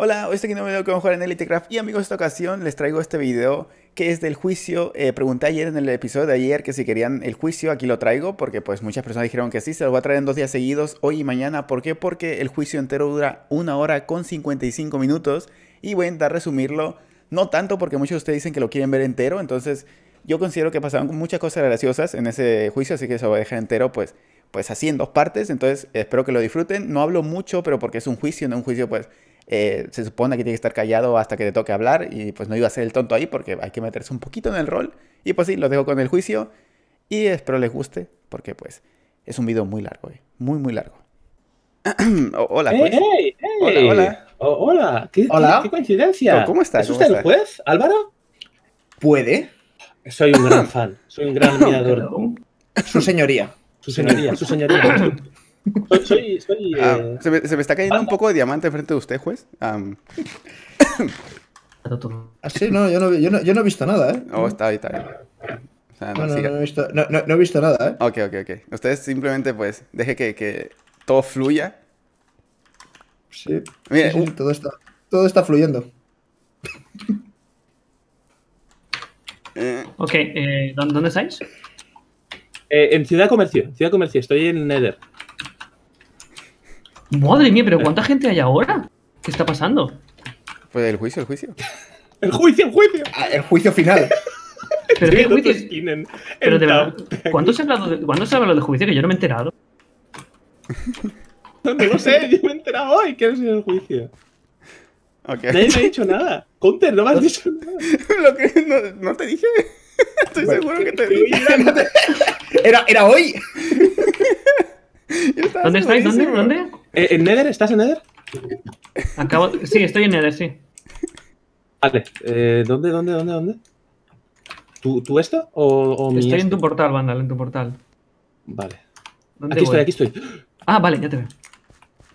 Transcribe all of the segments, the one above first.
Hola, hoy estoy aquí en un video que vamos a jugar en Elite y amigos, esta ocasión les traigo este video que es del juicio. Eh, pregunté ayer en el episodio de ayer que si querían el juicio, aquí lo traigo porque pues muchas personas dijeron que sí, se lo voy a traer en dos días seguidos, hoy y mañana. ¿Por qué? Porque el juicio entero dura una hora con 55 minutos y voy a intentar resumirlo, no tanto porque muchos de ustedes dicen que lo quieren ver entero, entonces yo considero que pasaron muchas cosas graciosas en ese juicio, así que se lo voy a dejar entero pues pues así en dos partes, entonces espero que lo disfruten. No hablo mucho, pero porque es un juicio, no un juicio pues eh, se supone que tiene que estar callado hasta que te toque hablar y pues no iba a ser el tonto ahí porque hay que meterse un poquito en el rol. Y pues sí, lo dejo con el juicio y espero les guste porque pues es un video muy largo, eh, muy muy largo. Pues. hola, Hola, hola. hola. ¿Qué, coincidencia. ¿Cómo estás? ¿Es usted el juez, Álvaro? Puede. Soy un gran fan, soy un gran mirador Su señoría. Su señoría, su señoría. Ah, eh, se, me, está cayendo un poco de diamante frente de usted, juez. ah, sí, no yo no, he visto nada, ¿eh? Oh, está ahí, está ahí. no, he visto, nada, ¿eh? Ok, ok, ok. Ustedes simplemente, pues, deje que, todo fluya. Sí. Mire, todo, está, todo está fluyendo. Eh. Ok, eh, ¿dónde estáis? en Ciudad Comercio, Ciudad Comercio, estoy en Nether. Madre mía, pero ¿cuánta gente hay ahora? ¿Qué está pasando? Pues el juicio, el juicio. el juicio, el juicio. Ah, el juicio final. pero, ¿qué juicio? pero de verdad, ¿cuándo se, ha hablado de, juicio? Que yo no me he enterado. no, sé, yo me he enterado hoy que sido el juicio. Nadie me ha dicho nada. Counter, no me has dicho nada. Lo que no, te dije. Estoy seguro que te dije. Era, era hoy. ¿Dónde estáis? ¿Dónde? ¿Dónde? Eh, ¿En Nether? ¿Estás en Nether? Acabo... Sí, estoy en Nether, sí. Vale. Eh, ¿Dónde, dónde, dónde, dónde? ¿Tú, tú esto o, mi Estoy en este? tu portal, Vandal, en tu portal. Vale. Aquí estoy, aquí estoy. Ah, vale, ya te veo.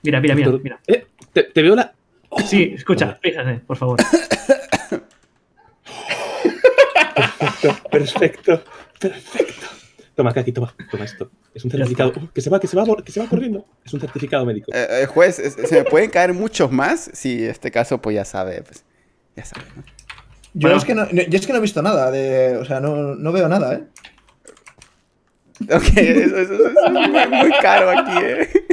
Mira, mira, mira, mira. Eh, te, veo la... ¡Oh! sí, escucha, fíjate, por favor. perfecto, perfecto, perfecto. Toma, Kaki, toma, toma esto. Es un certificado. que, se va, que, se va, corriendo. Es un certificado médico. Eh, eh, juez, se me pueden caer muchos más. Si este caso, pues ya sabe. Pues, ya sabe, ¿no? Yo, es que no, yo es que no he visto nada. De, o sea, no, no veo nada, ¿eh? Ok, eso, es muy, caro aquí, ¿eh?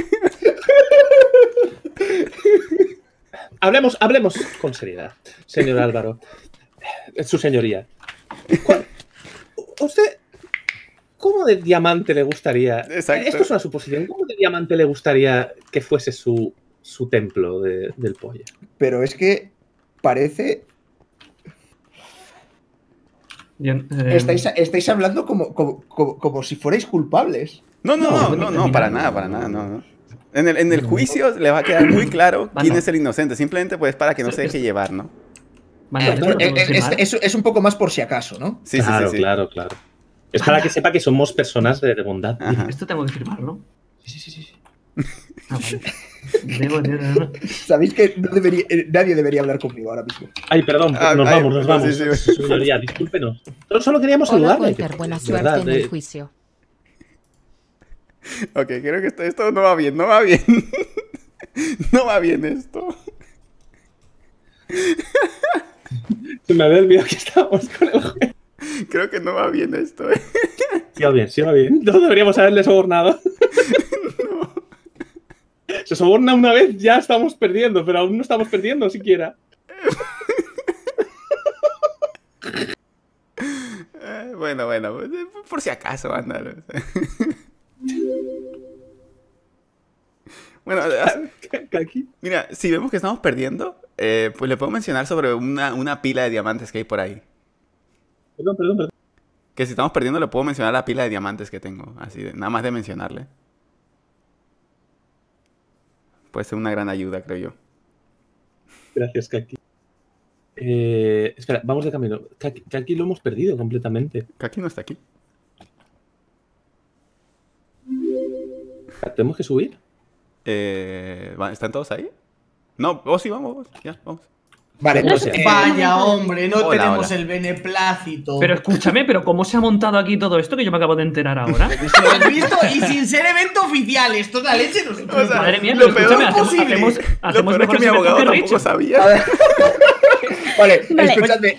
Hablemos, hablemos con seriedad, señor Álvaro. Su señoría. ¿Usted ¿cómo de diamante le gustaría? Esto es una suposición. ¿Cómo de diamante le gustaría que fuese su, templo del pollo? Pero es que parece. Eh, estáis, hablando como, si fuerais culpables. No, no, no, no, no, para nada, para nada, no. En el, juicio le va a quedar muy claro quién es el inocente. Simplemente pues para que no se deje llevar, ¿no? Eh, es, un poco más por si acaso, ¿no? sí, sí, sí. claro, claro. Es para que sepa que somos personas de bondad. Esto tengo que firmarlo. Sí, sí, sí. sí. Ah, no, no. Sabéis que eh, nadie debería hablar conmigo ahora mismo. Ay, perdón, ah, nos vamos, nos vamos. Sí, discúlpenos. solo queríamos saludar eh, buena suerte en el juicio. Ok, creo que esto, no va bien, no va bien. no va bien esto. Se me había olvidado que estábamos con el juez. Creo que no va bien esto. ¿eh? Sí va bien, sí va bien. No deberíamos haberle sobornado. Se soborna una vez, ya estamos perdiendo, pero aún no estamos perdiendo siquiera. Eh, bueno, bueno, por si acaso, andar. Bueno, mira, si vemos que estamos perdiendo, eh, pues le puedo mencionar sobre una pila de diamantes que hay por ahí perdón, Que si estamos perdiendo, le puedo mencionar la pila de diamantes que tengo. Así, de, nada más de mencionarle. Puede ser una gran ayuda, creo yo. Gracias, Kaki. Eh, espera, vamos de camino. Kaki, lo hemos perdido completamente. Kaki no está aquí. Ah, ¿Tenemos que subir? Eh, ¿Están todos ahí? No, oh sí, vamos. ya, vamos. Vale, pues, Vaya, hombre, no tenemos el beneplácito. Pero escúchame, pero ¿cómo se ha montado aquí todo esto que yo me acabo de enterar ahora? ¿Lo he visto? Y sin ser evento oficial, esto da leche. No Madre mía, lo peor posible. hacemos, lo peor es que mi abogado tampoco Richard. sabía. Vale, escúchame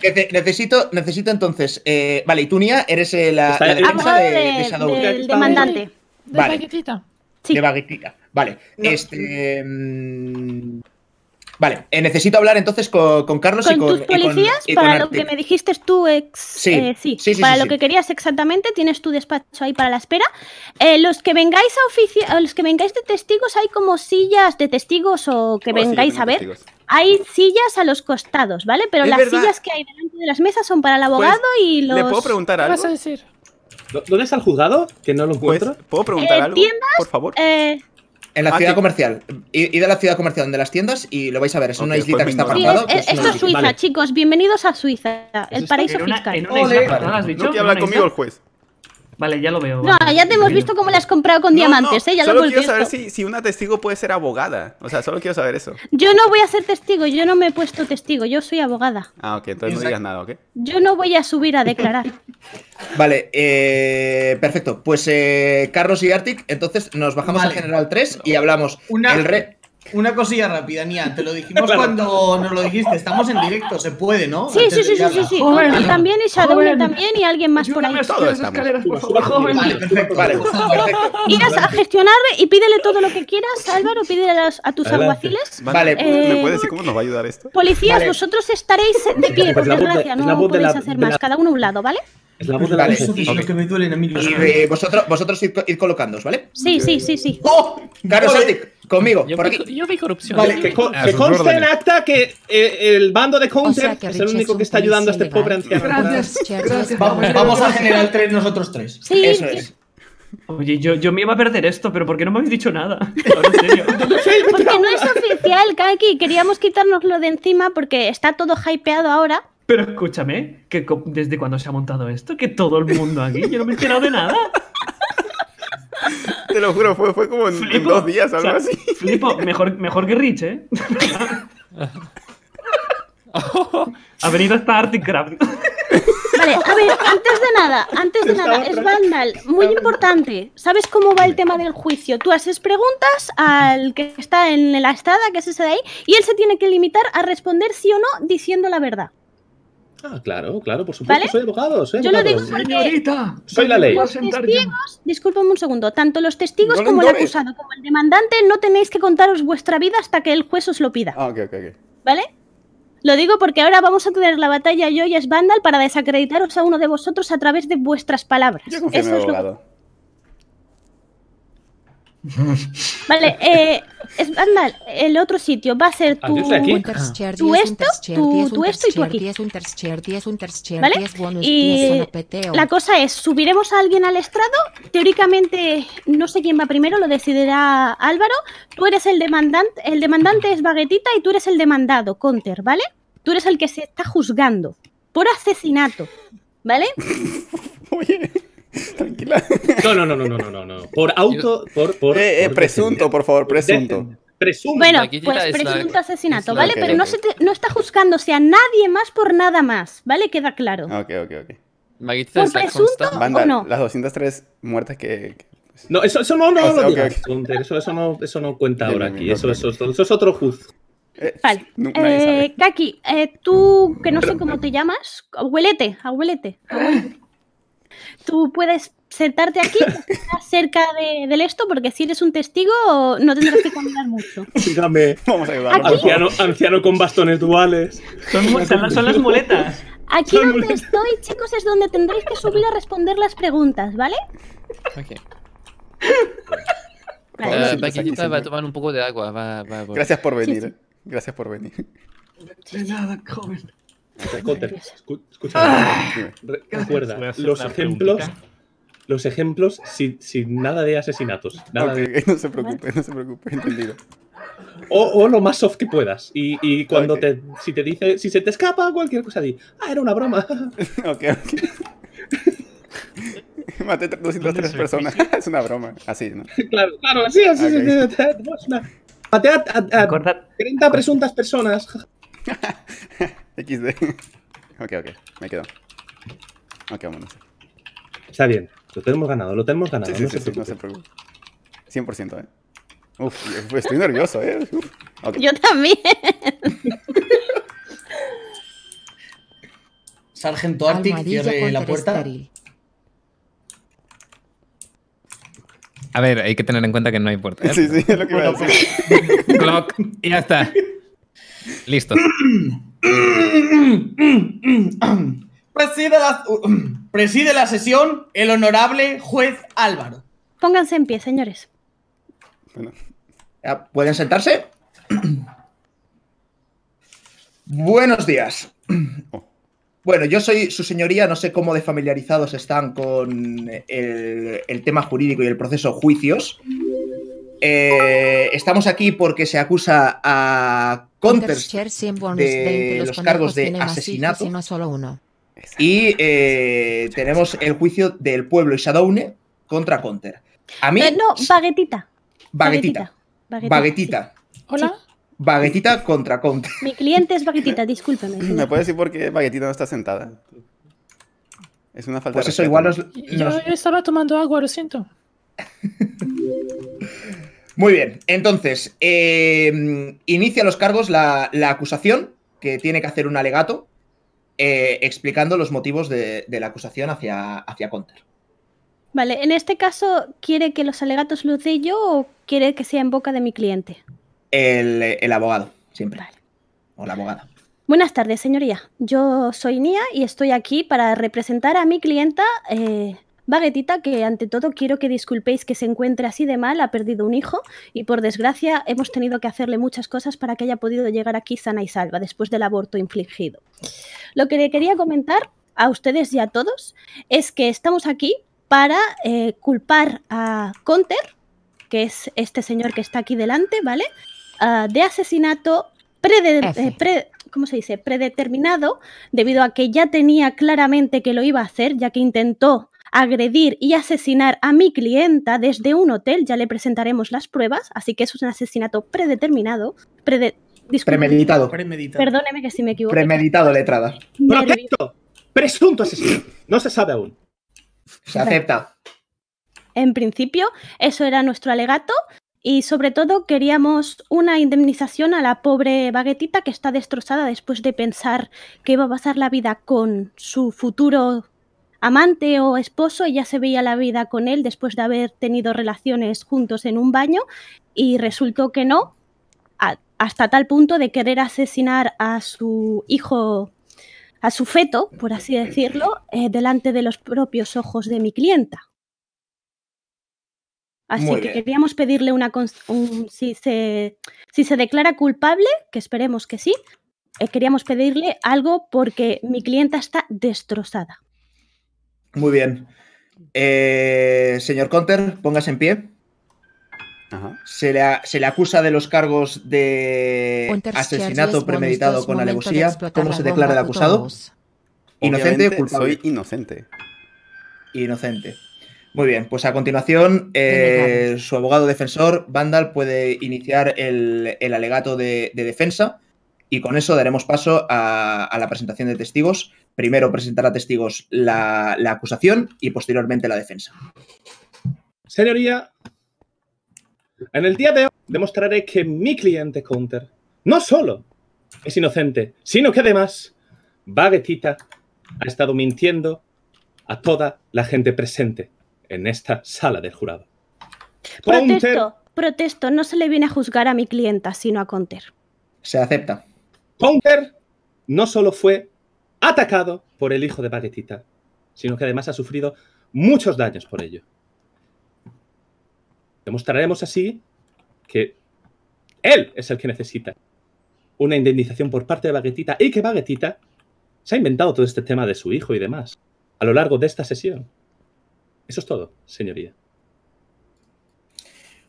necesito, entonces. Eh, vale, y tú, Nia, eres eh, la, la defensa de, de, Shadow. demandante. De vale. Sí. De baguetita. Vale. Este. Mm, Vale, eh, necesito hablar entonces con, Carlos y con. Tus policías, para lo que me dijiste tú, ex, sí, eh, sí, para lo que querías exactamente, tienes tu despacho ahí para la espera. Eh, los que vengáis a los que vengáis de testigos, hay como sillas de testigos o que vengáis a ver. Hay sillas a los costados, ¿vale? Pero las sillas que hay delante de las mesas son para el pues, abogado y los. ¿Le puedo preguntar algo? a decir? ¿Dónde está el juzgado? Que no lo pues, encuentro. ¿Puedo preguntar algo? por favor. En la ah, ciudad comercial. Id a la ciudad comercial donde las tiendas y lo vais a ver. Es una pues islita que está apartado. es, eh, esto es Suiza, chicos. Bienvenidos a Suiza, el paraíso fiscal. No No, te habla conmigo el juez. Vale, ya lo veo. No, ya te hemos visto cómo la has comprado con diamantes, ¿eh? Ya solo lo hemos quiero saber si, una testigo puede ser abogada. O sea, solo quiero saber eso. Yo no voy a ser testigo, yo no me he puesto testigo, yo soy abogada. Ah, ok, entonces no digas nada, ¿ok? Yo no voy a subir a declarar. vale, eh, perfecto. Pues eh, Carlos y Artic, entonces nos bajamos al General 3 y hablamos. Una... El re... Una cosilla rápida, Nia, te lo dijimos cuando nos lo dijiste, estamos en directo, se puede, ¿no? Sí, sí, sí, sí, sí, Y también y también y alguien más por ahí. escaleras, Vale, perfecto, vale, perfecto. Irás a gestionar y pídele todo lo que quieras, Álvaro, pídele a, tus alguaciles. Vale, ¿me puedes eh, decir cómo nos va a ayudar esto? Policías, vosotros estaréis de pie, pues por desgracia, no podéis hacer más, cada uno a un lado, ¿vale? vale. Eh, que me vosotros, vosotros ir, ir, colocándoos, ¿vale? Sí, sí, sí, sí. ¡Oh! Claro, conmigo, yo por corrupción. Vale, que, ah, conste en acta que eh, el bando de Counter es el único que está ayudando a este pobre anciano. Gracias, Vamos, a generar tres nosotros tres. Eso es. Oye, yo, yo, me iba a perder esto, pero ¿por qué no me habéis dicho nada? porque no es oficial, Kaki. Queríamos quitárnoslo de encima porque está todo hypeado ahora. Pero escúchame, que desde cuando se ha montado esto, que todo el mundo aquí, yo no me he enterado de nada. Te lo juro, fue, como en, dos días, algo así. Flipo, mejor, que Rich, ¿eh? ha venido hasta Arctic Vale, a ver, antes de nada, antes de nada, es Vandal, muy importante. ¿Sabes cómo va el tema del juicio? Tú haces preguntas al que está en la estada, que es ese de ahí, y él se tiene que limitar a responder sí o no diciendo la verdad. Ah, claro, claro, por supuesto, soy abogado, soy Yo lo digo soy la ley. un segundo, tanto los testigos como el acusado como el demandante no tenéis que contaros vuestra vida hasta que el juez os lo pida. Ah, ¿Vale? Lo digo porque ahora vamos a tener la batalla yo y Svandal para desacreditaros a uno de vosotros a través de vuestras palabras. Yo confío abogado. Vale, eh, anda, el otro sitio va a ser tu, esto, tu, tu esto y tú aquí. ¿Vale? Y la cosa es, subiremos a alguien al estrado, teóricamente no sé quién va primero, lo decidirá Álvaro, tú eres el demandante, el demandante es Baguetita y tú eres el demandado, Conter, ¿vale? Tú eres el que se está juzgando por asesinato, ¿vale? Oye... Tranquila. No, no, no, no, no, no, no. Por auto, por. Eh, eh, presunto, por favor, presunto. presunto. Bueno, pues presunto asesinato, ¿vale? Pero No, se no está juzgándose a nadie más por nada más, ¿vale? Queda claro. Ok, ok, ok. Maguita ¿Por presunto o no? Las 203 muertes que... Pues no, eso, eso no, no, o Eso, no, eso no cuenta ahora aquí. Eso, eso, es otro juz eh, Vale. Eh, Kaki, tú, que no sé cómo te llamas, abuelete. abuelete tú puedes sentarte aquí cerca del esto, porque si eres un testigo no tendrás que caminar mucho. Dígame, vamos a Anciano, con bastones duales. Son, las muletas. Aquí donde estoy, chicos, es donde tendréis que subir a responder las preguntas, ¿vale? Ok. Eh, va a tomar un poco de agua. Eh. Gracias por venir. Gracias por venir. De nada, joven escúchame escucha, recuerda, los ejemplos, los ejemplos sin, nada de asesinatos. Nada No se preocupe, no se preocupe, entendido. O, o lo más soft que puedas. Y, y cuando te, si te dice, si se te escapa cualquier cosa, di, ah, era una broma. Ok, ok. Maté 203 personas, es una broma. Así, ¿no? Claro, claro, así, así. así Maté a, a 30 presuntas personas. XD. ok, ok, me quedo. Ok, vámonos. Está bien, lo tenemos ganado, lo tenemos ganado. Sí, sí, no, sí, se no, se preocupe. 100%, ¿eh? Uf, estoy nervioso, ¿eh? Yo también. Sargento Arctic, cierre la puerta. A ver, hay que tener en cuenta que no hay puerta. ¿eh? Sí, sí, es lo que voy a decir. Clock, ya está. Listo. Preside la, preside la sesión el honorable juez Álvaro. Pónganse en pie, señores. ¿Pueden sentarse? Buenos días. Oh. Bueno, yo soy su señoría, no sé cómo de familiarizados están con el, el tema jurídico y el proceso juicios. Eh, estamos aquí porque se acusa a Conter de los cargos de asesinato. Y eh, tenemos el juicio del pueblo y Shadowne contra Conter A mí. Eh, no, baguetita. Baguetita. Baguetita. Hola. Baguetita contra Conter Mi cliente es baguetita, discúlpeme. ¿Me puedes decir por qué baguetita no está sentada? Es una falta pues eso igual yo estaba tomando agua, lo siento. Muy bien, entonces, eh, inicia los cargos la, acusación, que tiene que hacer un alegato, eh, explicando los motivos de, la acusación hacia, hacia Conter. Vale, en este caso, ¿quiere que los alegatos los dé yo o quiere que sea en boca de mi cliente? El, abogado, siempre. Vale. O la abogada. Buenas tardes, señoría. Yo soy Nia y estoy aquí para representar a mi clienta eh, Baguetita, que ante todo quiero que disculpéis que se encuentre así de mal, ha perdido un hijo y por desgracia hemos tenido que hacerle muchas cosas para que haya podido llegar aquí sana y salva después del aborto infligido. Lo que le quería comentar a ustedes y a todos es que estamos aquí para eh, culpar a Conter, que es este señor que está aquí delante, ¿vale? Ah, de asesinato eh, predeterminado, debido a que ya tenía claramente que lo iba a hacer, ya que intentó agredir y asesinar a mi clienta desde un hotel. Ya le presentaremos las pruebas, así que eso es un asesinato predeterminado. Premeditado. Perdóneme que si me equivoco. Premeditado, letrada. Presunto asesino. No se sabe aún. Se acepta. En principio, eso era nuestro alegato. Y sobre todo queríamos una indemnización a la pobre baguetita que está destrozada después de pensar que iba a pasar la vida con su futuro amante o esposo, ella se veía la vida con él después de haber tenido relaciones juntos en un baño y resultó que no, hasta tal punto de querer asesinar a su hijo, a su feto, por así decirlo, eh, delante de los propios ojos de mi clienta. Así que queríamos pedirle una si, se, si se declara culpable, que esperemos que sí, eh, queríamos pedirle algo porque mi clienta está destrozada. Muy bien. Eh, señor Conter, póngase en pie. Se, le, acusa de los cargos de asesinato premeditado con alevosía. ¿Cómo se declara el acusado? Inocente, culpable. Soy inocente. Inocente. Muy bien, pues a continuación, eh, su abogado defensor, Vandal, puede iniciar el, alegato de, defensa y con eso daremos paso a, a la presentación de testigos. Primero a testigos la, acusación y posteriormente la defensa. Señoría, en el día de hoy demostraré que mi cliente Counter no solo es inocente, sino que además, Baguetita ha estado mintiendo a toda la gente presente en esta sala del jurado. protesto, protesto, no se le viene a juzgar a mi clienta, sino a Counter. Se acepta. Counter no solo fue atacado por el hijo de Baguetita, sino que además ha sufrido muchos daños por ello. Demostraremos así que él es el que necesita una indemnización por parte de Baguetita y que Baguetita se ha inventado todo este tema de su hijo y demás a lo largo de esta sesión. Eso es todo, señoría.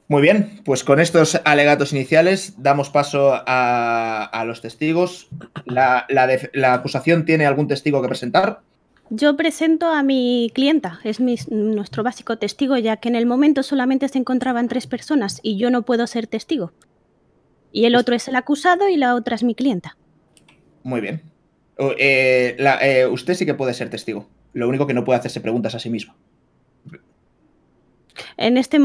Muy bien, pues con estos alegatos iniciales damos paso a, los testigos. La, acusación tiene algún testigo que presentar? Yo presento a mi clienta, es nuestro básico testigo, ya que en el momento solamente se encontraban tres personas y yo no puedo ser testigo. Y el otro es el acusado y la otra es mi clienta. Muy bien. Eh, eh, usted sí que puede ser testigo. Lo único que no puede hacerse preguntas a sí mismo. En este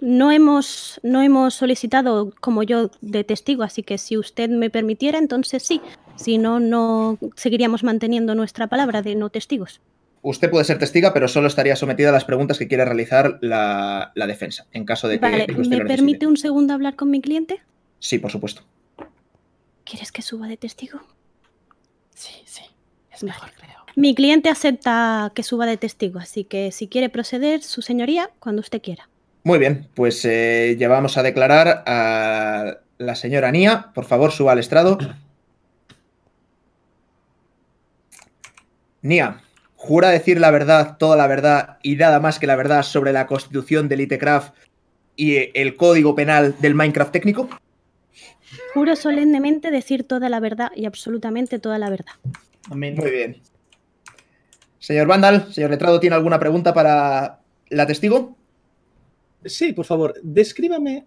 no hemos, no hemos solicitado como yo de testigo, así que si usted me permitiera, entonces sí. Si no, no seguiríamos manteniendo nuestra palabra de no testigos. Usted puede ser testiga, pero solo estaría sometida a las preguntas que quiera realizar la, defensa, en caso de que, vale, ¿Me permite un segundo hablar con mi cliente? Sí, por supuesto. ¿Quieres que suba de testigo? Sí, sí. Es mejor, creo. Mi cliente acepta que suba de testigo, así que si quiere proceder, su señoría, cuando usted quiera. Muy bien, pues llevamos eh, ya vamos a declarar a la señora Nia. Por favor, suba al estrado. Nia, jura decir la verdad, toda la verdad y nada más que la verdad sobre la constitución del Elitecraft y el código penal del Minecraft técnico. Juro solemnemente decir toda la verdad y absolutamente toda la verdad. Muy bien. Señor Vandal, señor letrado, ¿tiene alguna pregunta para la testigo? Sí, por favor, descríbame,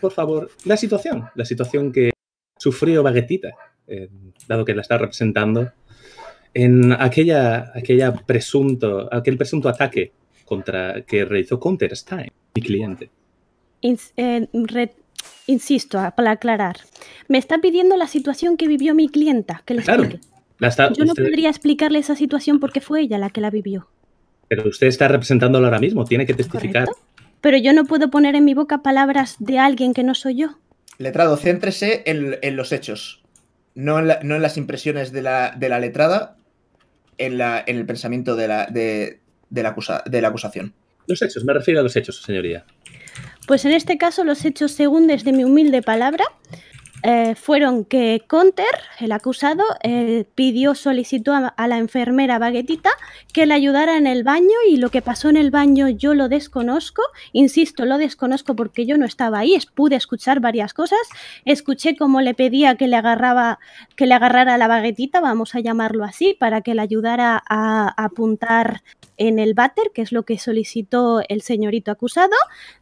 por favor, la situación, la situación que sufrió Baguetita, eh, dado que la está representando en aquella, aquella presunto, aquel presunto ataque contra, que realizó Counter-Stein, mi cliente. Eh, insisto, para aclarar, me está pidiendo la situación que vivió mi clienta, que claro, Yo no podría explicarle esa situación porque fue ella la que la vivió. Pero usted está representándola ahora mismo, tiene que testificar pero yo no puedo poner en mi boca palabras de alguien que no soy yo. Letrado, céntrese en, los hechos, no en, las impresiones de la, letrada, en, en, el pensamiento de la, la de la acusación. Los hechos, me refiero a los hechos, señoría. Pues en este caso los hechos, según desde mi humilde palabra, eh, fueron que Conter, el acusado, eh, pidió, solicitó a, la enfermera Baguetita que le ayudara en el baño y lo que pasó en el baño yo lo desconozco, insisto, lo desconozco porque yo no estaba ahí, pude escuchar varias cosas, escuché cómo le pedía que le, agarraba, que le agarrara la baguetita, vamos a llamarlo así, para que le ayudara a apuntar en el váter, que es lo que solicitó el señorito acusado,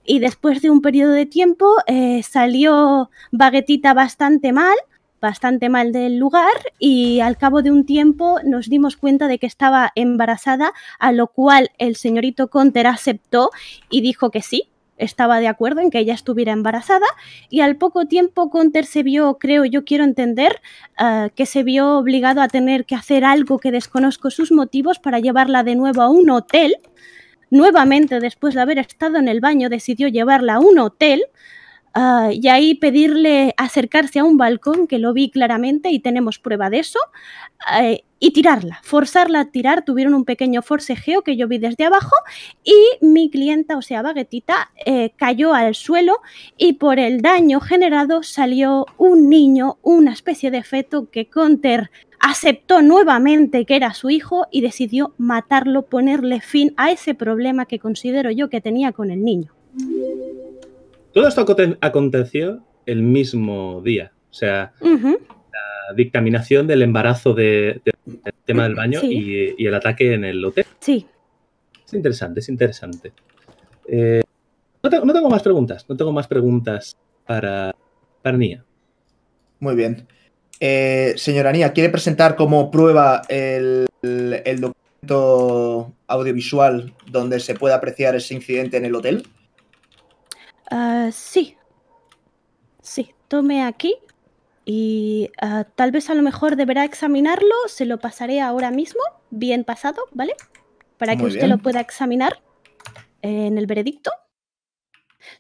y después de un periodo de tiempo eh, salió Baguetita bastante mal, bastante mal del lugar y al cabo de un tiempo nos dimos cuenta de que estaba embarazada, a lo cual el señorito Conter aceptó y dijo que sí, estaba de acuerdo en que ella estuviera embarazada y al poco tiempo Conter se vio, creo yo quiero entender, ah, que se vio obligado a tener que hacer algo que desconozco sus motivos para llevarla de nuevo a un hotel. Nuevamente, después de haber estado en el baño, decidió llevarla a un hotel Ah, y ahí pedirle acercarse a un balcón, que lo vi claramente y tenemos prueba de eso, eh, y tirarla, forzarla a tirar. Tuvieron un pequeño forcejeo que yo vi desde abajo y mi clienta, o sea, Baguetita, eh, cayó al suelo y por el daño generado salió un niño, una especie de feto que Conter aceptó nuevamente que era su hijo y decidió matarlo, ponerle fin a ese problema que considero yo que tenía con el niño. Todo esto aconteció el mismo día. O sea, la dictaminación del embarazo de, del tema del baño y, el ataque en el hotel. Sí. Es interesante, es interesante. Eh, no, tengo más preguntas, no tengo más preguntas para, para Nia. Muy bien. Eh, señora Nia, ¿quiere presentar como prueba el, documento audiovisual donde se puede apreciar ese incidente en el hotel? Ah, sí. Sí, tome aquí y ah, tal vez a lo mejor deberá examinarlo. Se lo pasaré ahora mismo, bien pasado, ¿vale? Para que usted lo pueda examinar en el veredicto.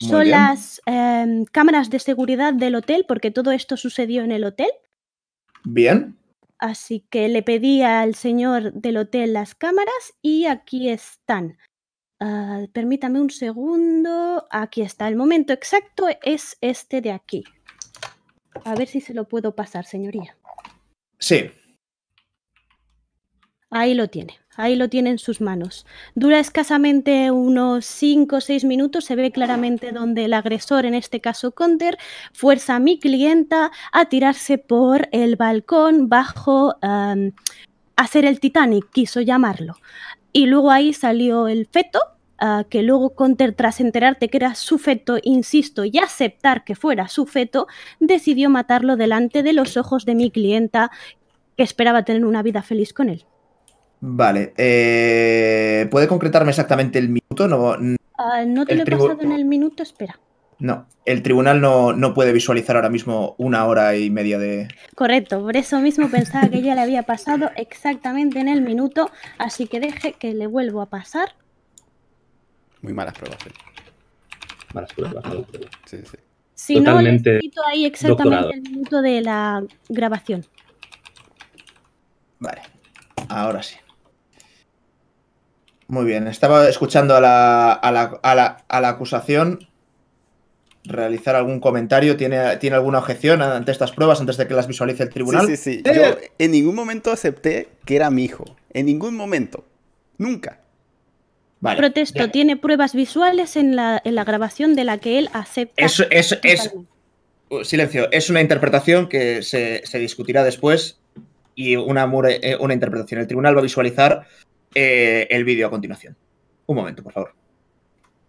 Son las em, cámaras de seguridad del hotel, porque todo esto sucedió en el hotel. Bien. Así que le pedí al señor del hotel las cámaras y aquí están. Ah, permítame un segundo. Aquí está. El momento exacto es este de aquí. A ver si se lo puedo pasar, señoría. Sí. Ahí lo tiene. Ahí lo tiene en sus manos. Dura escasamente unos 5 o 6 minutos. Se ve claramente donde el agresor, en este caso Conter, fuerza a mi clienta a tirarse por el balcón bajo ...a hacer el Titanic, quiso llamarlo. Y luego ahí salió el feto, que luego Conter, tras enterarte que era su feto, insisto, y aceptar que fuera su feto, decidió matarlo delante de los ojos de mi clienta, que esperaba tener una vida feliz con él. Vale. Eh, ¿Puede concretarme exactamente el minuto? No, ah, no te lo he pasado en el minuto, espera. No, el tribunal no, puede visualizar ahora mismo una hora y media de... Correcto, por eso mismo pensaba que ya le había pasado exactamente en el minuto, así que deje que le vuelvo a pasar. Muy malas pruebas, ¿eh? Malas pruebas, Sí, sí. Si Totalmente no, quito ahí exactamente el minuto de la grabación. Vale, ahora sí. Muy bien, estaba escuchando a la acusación realizar algún comentario? ¿Tiene, ¿Tiene alguna objeción ante estas pruebas, antes de que las visualice el tribunal? Sí, sí, sí. Yo eh. en ningún momento acepté que era mi hijo. En ningún momento. Nunca. Vale, Protesto, tiene pruebas visuales en la, grabación de la que él acepta. Eso, es, uh, silencio, es una interpretación que se, discutirá después y una, eh, una, interpretación. El tribunal va a visualizar eh, el vídeo a continuación. Un momento, por favor.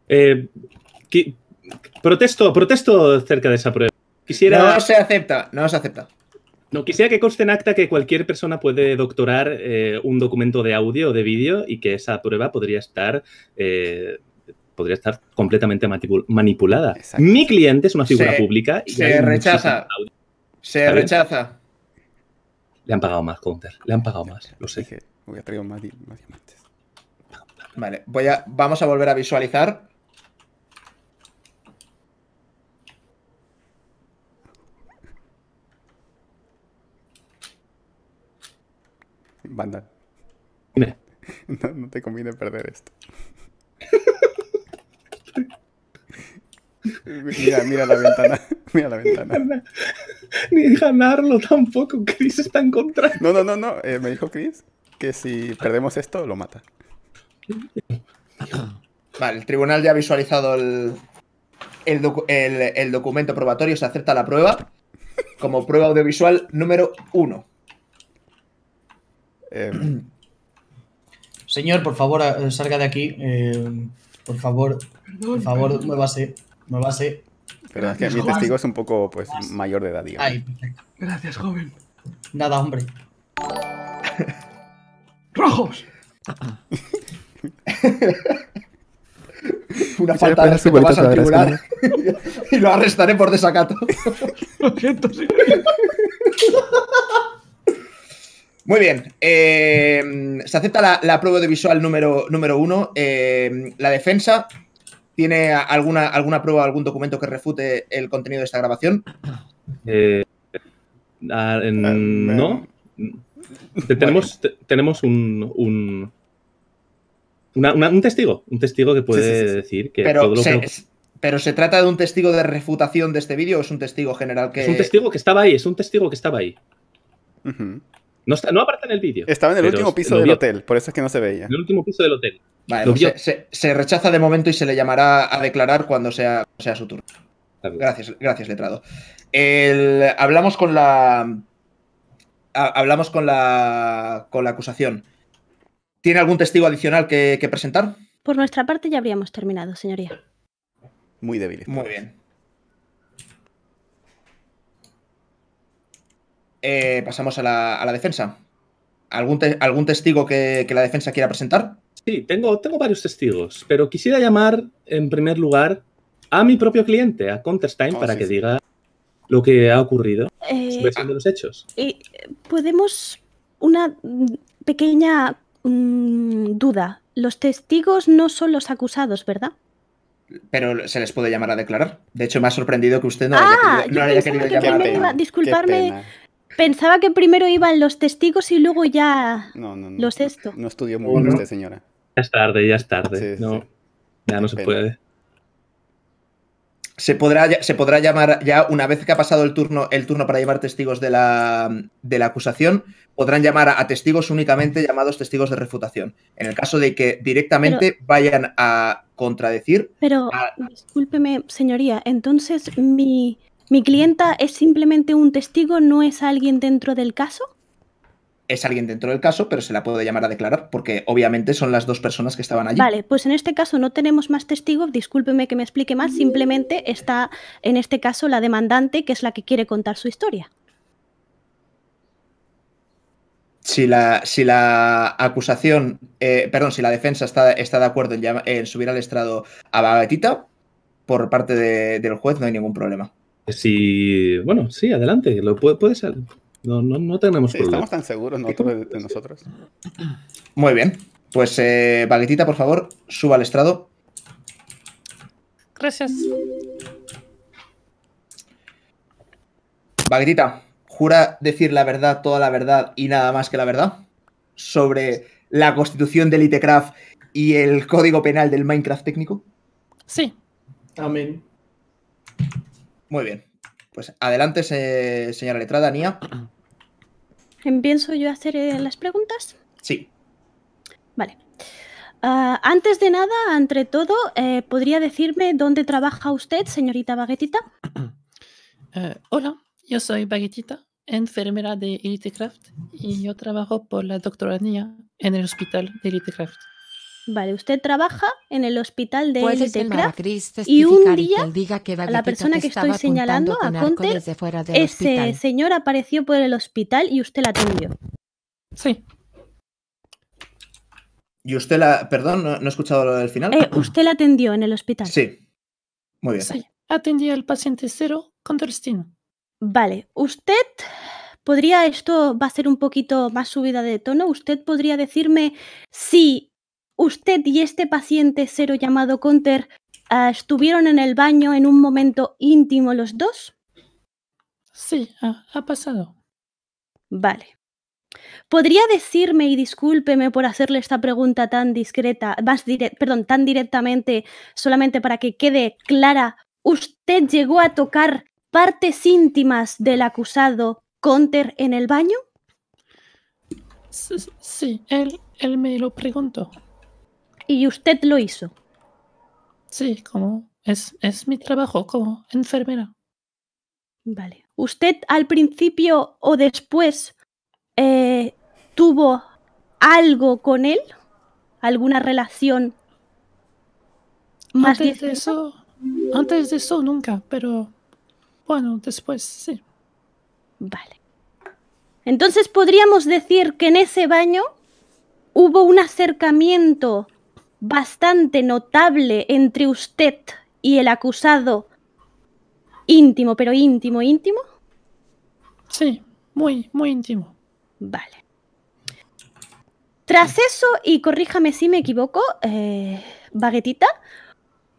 Eh, Protesto, protesto cerca de esa prueba. No se acepta, no se acepta. No, quisiera que conste en acta que cualquier persona puede doctorar eh, un documento de audio o de vídeo y que esa prueba podría estar, eh, podría estar completamente manipulada. Mi cliente es una figura pública y se rechaza. se rechaza. Le han pagado más, Counter. Le han pagado más, lo sé. Voy a traer diamantes. Vale, voy a, vamos a volver a visualizar. banda No. te conviene perder esto. Mira, mira la ventana. Mira la ventana. Ni ganarlo tampoco. Chris está en contra. No, no, no, no. Eh, me dijo Chris que si perdemos esto, lo mata. Vale, el tribunal ya ha visualizado el, el documento probatorio. Se acepta la prueba como prueba audiovisual número uno. Em, señor, por favor, eh, salga de aquí. Em, por favor, por favor, muévase, base, Pero es mi testigo es un poco pues, mayor de edad, digamos. Gracias, joven. Nada, hombre. ¡Rojos! Una falta de respeto vas y lo arrestaré por desacato. Lo siento, señor. Muy bien. Eh, se acepta la, prueba de visual número, número uno. Eh, la defensa tiene alguna, alguna prueba, algún documento que refute el contenido de esta grabación. Eh, ah, ah, no. Tenemos, tenemos un, un, testigo, un testigo que puede decir que Pero se, Pero se trata de un testigo de refutación de este vídeo o es un testigo general que. Es un testigo que estaba ahí, es un testigo que estaba ahí. No, aparta en el vídeo. Estaba en el último piso del hotel, por eso es que no se veía. En el último piso del hotel. Pues se, rechaza de momento y se le llamará a declarar cuando sea, sea su turno. Gracias, gracias, letrado. hablamos con la. hablamos con la. con la acusación. ¿Tiene algún testigo adicional que, que presentar? Por nuestra parte ya habríamos terminado, señoría. Muy débil. Muy bien. Eh, pasamos a la, defensa. ¿Algún, algún testigo que, la defensa quiera presentar? Sí, tengo, tengo varios testigos, pero quisiera llamar en primer lugar a mi propio cliente, a Counterstein, ah, para que diga lo que ha ocurrido, eh, de los hechos. y eh, podemos una mm, pequeña mm, duda. Los testigos no son los acusados, ¿verdad? Pero se les puede llamar a declarar. De hecho, me ha sorprendido que usted no haya ah, querido, no haya querido disculparme Pensaba que primero iban los testigos y luego ya los esto. No estudió muy bien usted, señora. Ya es tarde, ya es tarde. no, Ya no se puede. Se podrá, se podrá, llamar, ya una vez que ha pasado el turno, el turno para llamar testigos de la, acusación, podrán llamar a, testigos únicamente llamados testigos de refutación. En el caso de que directamente vayan a contradecir. Pero, discúlpeme, señoría, entonces mi, ¿Mi clienta es simplemente un testigo, no es alguien dentro del caso? Es alguien dentro del caso, pero se la puede llamar a declarar porque obviamente son las dos personas que estaban allí. Vale, pues en este caso no tenemos más testigos, discúlpeme que me explique más, simplemente está en este caso la demandante que es la que quiere contar su historia. Si la, si la, acusación, eh, perdón, si la defensa está, está de acuerdo en, subir al estrado a Bagatita, por parte del juez no hay ningún problema. Sí, bueno, sí, adelante, lo puede, ser. No, tenemos Estamos tan seguros nosotros de, nosotros. Muy bien. Pues, eh, Baguetita, por favor, suba al estrado. Gracias. Baguetita, jura decir la verdad, toda la verdad y nada más que la verdad sobre la constitución de Elitecraft y el código penal del Minecraft técnico. Sí. Amén. Muy bien. Pues adelante, señora letrada, Nia. ¿Empiezo yo a hacer eh, las preguntas? Sí. Vale. Ah, antes de nada, entre todo, eh, ¿podría decirme dónde trabaja usted, señorita Baguetita? Eh, hola, yo soy Baguetita, enfermera de Elitecraft, y yo trabajo por la doctora Nia en el hospital de Elitecraft. Vale, usted trabaja en el hospital de Elitecraft y un día diga la, persona que estoy señalando, a ese señor apareció por el hospital y usted la atendió. Sí. ¿Y usted la... Perdón, no, he escuchado lo del final? Eh, usted la atendió en el hospital. Sí. Muy bien. Sí, atendí al paciente cero con destino. Vale, usted podría, esto va a ser un poquito más subida de tono, usted podría decirme si usted y este paciente cero llamado Conter ah, estuvieron en el baño en un momento íntimo los dos? Sí, ha, pasado. Vale. ¿Podría decirme, y discúlpeme por hacerle esta pregunta tan discreta, perdón, tan directamente, solamente para que quede clara, ¿usted llegó a tocar partes íntimas del acusado Conter en el baño? Sí, él, él me lo preguntó y usted lo hizo. Sí, como es, mi trabajo como enfermera. Vale. ¿Usted al principio o después eh, tuvo algo con él? ¿Alguna relación? Más de eso, antes de eso nunca, pero bueno, después sí. Vale. Entonces podríamos decir que en ese baño hubo un acercamiento bastante notable entre usted y el acusado íntimo, pero íntimo, íntimo. Sí, muy, muy íntimo. Vale. Tras eso, y corríjame si me equivoco, eh, Baguetita,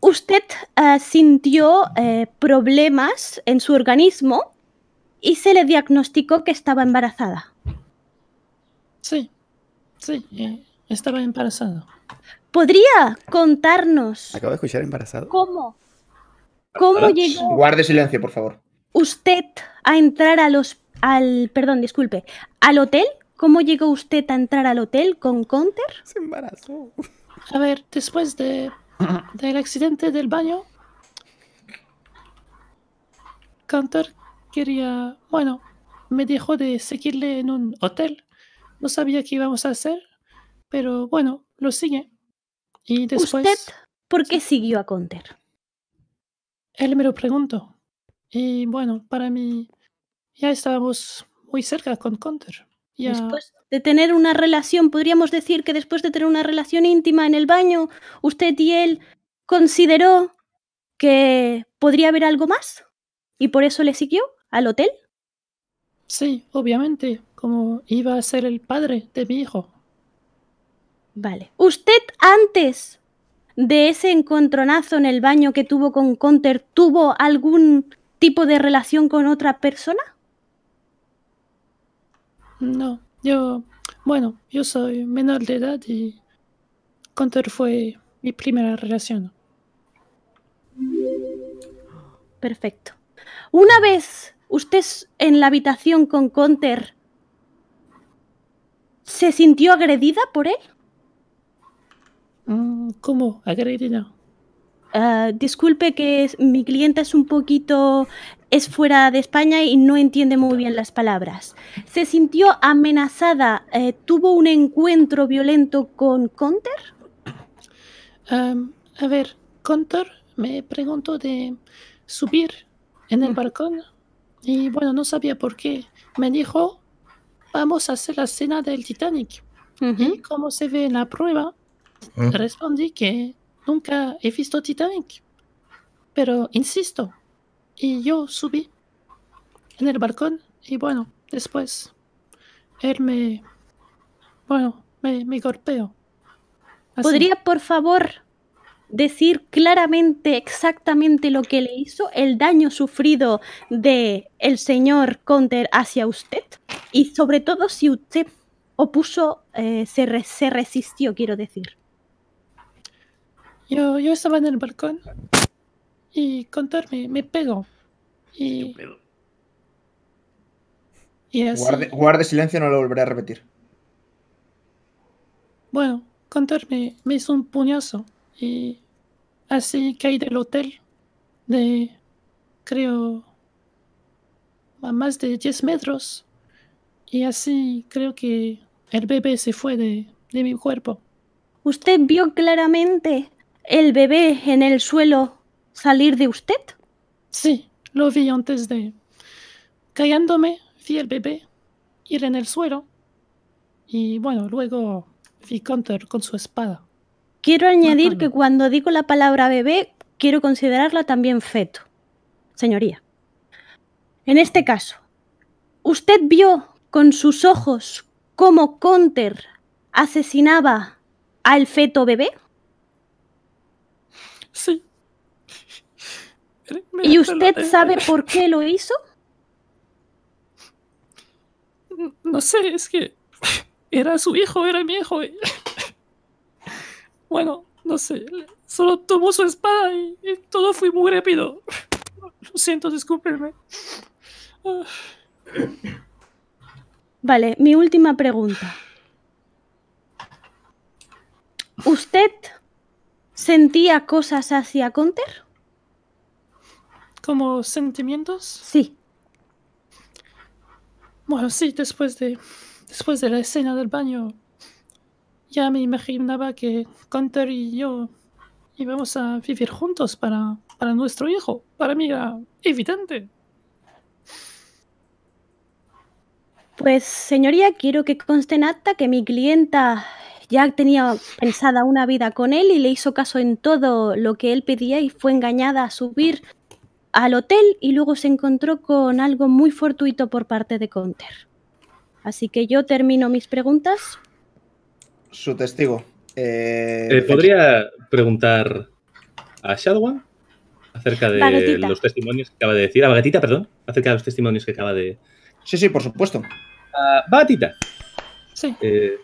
usted eh, sintió eh, problemas en su organismo y se le diagnosticó que estaba embarazada. Sí, sí, estaba embarazada. ¿Podría contarnos? Acabo de escuchar embarazado. ¿Cómo? ¿Cómo llegó? Guarde silencio, por favor. Usted a entrar a los al perdón, disculpe, al hotel. ¿Cómo llegó usted a entrar al hotel con Counter? Se embarazó. A ver, después de del accidente del baño, Counter quería, bueno, me dejó de seguirle en un hotel. No sabía qué íbamos a hacer, pero bueno, lo sigue. Y ¿Usted por qué siguió a Conter? Él me lo preguntó. Y bueno, para mí ya estábamos muy cerca con Conter. Después de tener una relación, podríamos decir que después de tener una relación íntima en el baño, usted y él consideró que podría haber algo más y por eso le siguió al hotel. Sí, obviamente, como iba a ser el padre de mi hijo. Vale. Usted antes de ese encontronazo en el baño que tuvo con Conter, ¿tuvo algún tipo de relación con otra persona? No, yo, bueno, yo soy menor de edad y Conter fue mi primera relación. Perfecto. Una vez usted en la habitación con Conter, ¿se sintió agredida por él? Mm, ¿Cómo? ¿A ah, disculpe que mi clienta es un poquito es fuera de España y no entiende muy bien las palabras. Se sintió amenazada. Eh, ¿Tuvo un encuentro violento con Conter? a ver, Conter me preguntó de subir en el mm. balcón y bueno, no sabía por qué. Me dijo, vamos a hacer la escena del Titanic. Y como se ve en la prueba, Respondí que nunca he visto Titanic, pero insisto, y yo subí en el balcón y bueno, después él me... Bueno, me, me golpeó. ¿Podría, por favor, decir claramente exactamente lo que le hizo, el daño sufrido de el señor Conter hacia usted? Y sobre todo si usted opuso, eh, se, se resistió, quiero decir. Yo, yo estaba en el balcón y contarme, me pego. Y... guarde, silencio, no lo volveré a repetir. Bueno, contarme, me hizo un puñazo y así caí del hotel de, creo, a más de 10 metros. Y así creo que el bebé se fue de, de mi cuerpo. Usted vio claramente el bebé en el suelo salir de usted? Sí, lo vi antes de... Callándome, vi el bebé ir en el suelo y bueno, luego vi Conter con su espada. Quiero añadir que cuando digo la palabra bebé, quiero considerarla también feto. Señoría, en este caso, usted vio con sus ojos cómo Conter asesinaba al feto bebé? Sí. ¿Y usted sabe por qué lo hizo? No sé, es que era su hijo, era mi hijo. Bueno, no sé, solo tomó su espada y, todo fue muy rápido. Lo siento, discúlpeme. Vale, mi última pregunta. ¿Usted sentía cosas hacia Conter? ¿Como sentimientos? Sí. Bueno, sí, después de, después de la escena del baño, ya me imaginaba que Conter y yo íbamos a vivir juntos para, para nuestro hijo. Para mí era evidente. Pues, señoría, quiero que conste en acta que mi clienta ya tenía pensada una vida con él y le hizo caso en todo lo que él pedía y fue engañada a subir al hotel y luego se encontró con algo muy fortuito por parte de Counter. Así que yo termino mis preguntas. Su testigo. Eh, eh, ¿Podría preguntar a Shadwan acerca de los testimonios que acaba de decir? A ah, Bagatita, perdón. Acerca de los testimonios que acaba de... Sí, sí, por supuesto. Ah, batita Sí. Eh,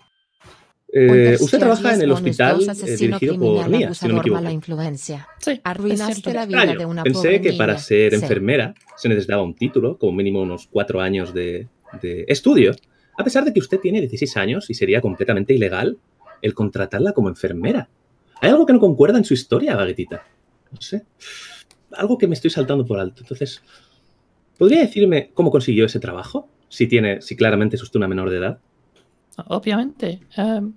eh, usted trabaja en el hospital eh, dirigido por Mía, no influencia. Sí, Arruinaste la vida de una Pensé que para ser enfermera se necesitaba un título, como mínimo unos cuatro años de, estudio. A pesar de que usted tiene 16 años y sería completamente ilegal el contratarla como enfermera. Hay algo que no concuerda en su historia, Baguetita. No sé. Algo que me estoy saltando por alto. Entonces, ¿podría decirme cómo consiguió ese trabajo? Si tiene, si claramente es usted una menor de edad obviamente. Em,